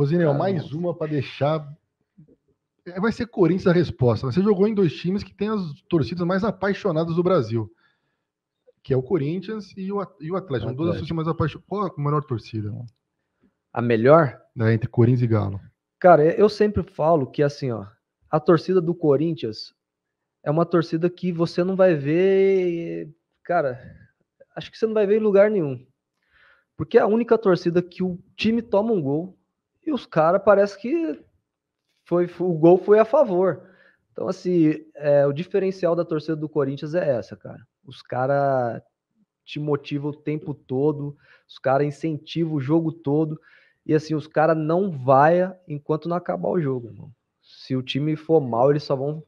Rosinel, mais uma para deixar. É, vai ser Corinthians a resposta. Você jogou em dois times que tem as torcidas mais apaixonadas do Brasil, que é o Corinthians e o Atlético. O Atlético. São duas torcidas mais apaixonadas. Qual a menor torcida? A melhor? É, entre Corinthians e Galo. Cara, eu sempre falo que assim, ó, a torcida do Corinthians é uma torcida que você não vai ver, cara, acho que você não vai ver em lugar nenhum. Porque é a única torcida que o time toma um gol, e os caras parece que foi, o gol foi a favor. Então, assim, é, o diferencial da torcida do Corinthians é essa, cara. Os caras te motivam o tempo todo, os caras incentivam o jogo todo. E assim, os caras não vaiam enquanto não acabar o jogo, irmão. Se o time for mal, eles só vão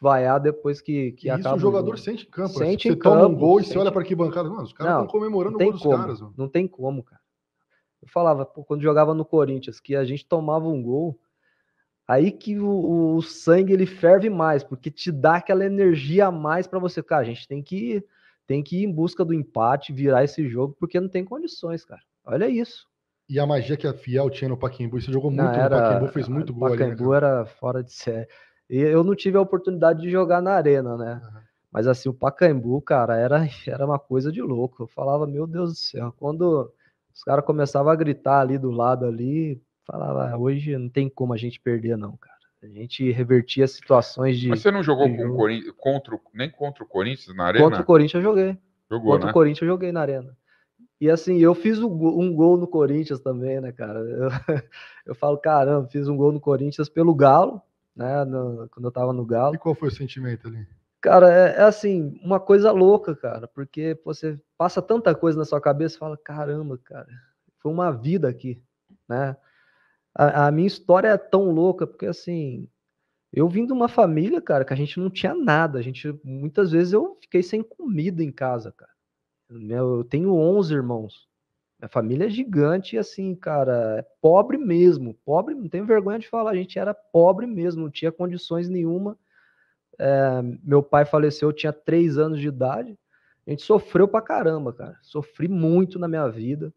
vaiar depois que, que Isso acaba. o jogador o sente em campo. Sente assim. você em toma campo, um gol e você olha para que bancada. Mano, os caras estão comemorando o gol como, dos caras. Mano. Não tem como, cara. Eu falava, pô, quando jogava no Corinthians, que a gente tomava um gol, aí que o, o sangue ele ferve mais, porque te dá aquela energia a mais para você, cara, a gente tem que ir, tem que ir em busca do empate, virar esse jogo, porque não tem condições, cara. Olha isso. E a magia que a Fiel tinha no Pacaembu, você jogou muito era, no Pacaembu, fez muito gol Pacaembu ali. né, era fora de série. E eu não tive a oportunidade de jogar na arena, né? Uhum. Mas assim, o Pacaembu, cara, era, era uma coisa de louco. Eu falava, meu Deus do céu, quando os caras começavam a gritar ali do lado ali, falava, ah, hoje não tem como a gente perder não, cara. A gente revertia situações de. Mas você não jogou com contra, nem contra o Corinthians na arena? Contra o Corinthians eu joguei. Jogou, contra né? o Corinthians eu joguei na arena. E assim, eu fiz um gol no Corinthians também, né, cara? Eu, eu falo, caramba, fiz um gol no Corinthians pelo Galo, né? No, quando eu tava no Galo. E qual foi o sentimento ali? Cara, é, é, assim, uma coisa louca, cara, porque você passa tanta coisa na sua cabeça e fala, caramba, cara, foi uma vida aqui, né? A, a minha história é tão louca, porque assim, eu vim de uma família, cara, que a gente não tinha nada, a gente, muitas vezes eu fiquei sem comida em casa, cara. Eu tenho 11 irmãos, minha família é gigante e assim, cara, é pobre mesmo. Pobre, não tenho vergonha de falar, a gente era pobre mesmo, não tinha condições nenhuma. É, meu pai faleceu, eu tinha três anos de idade. A gente sofreu pra caramba, cara. Sofri muito na minha vida.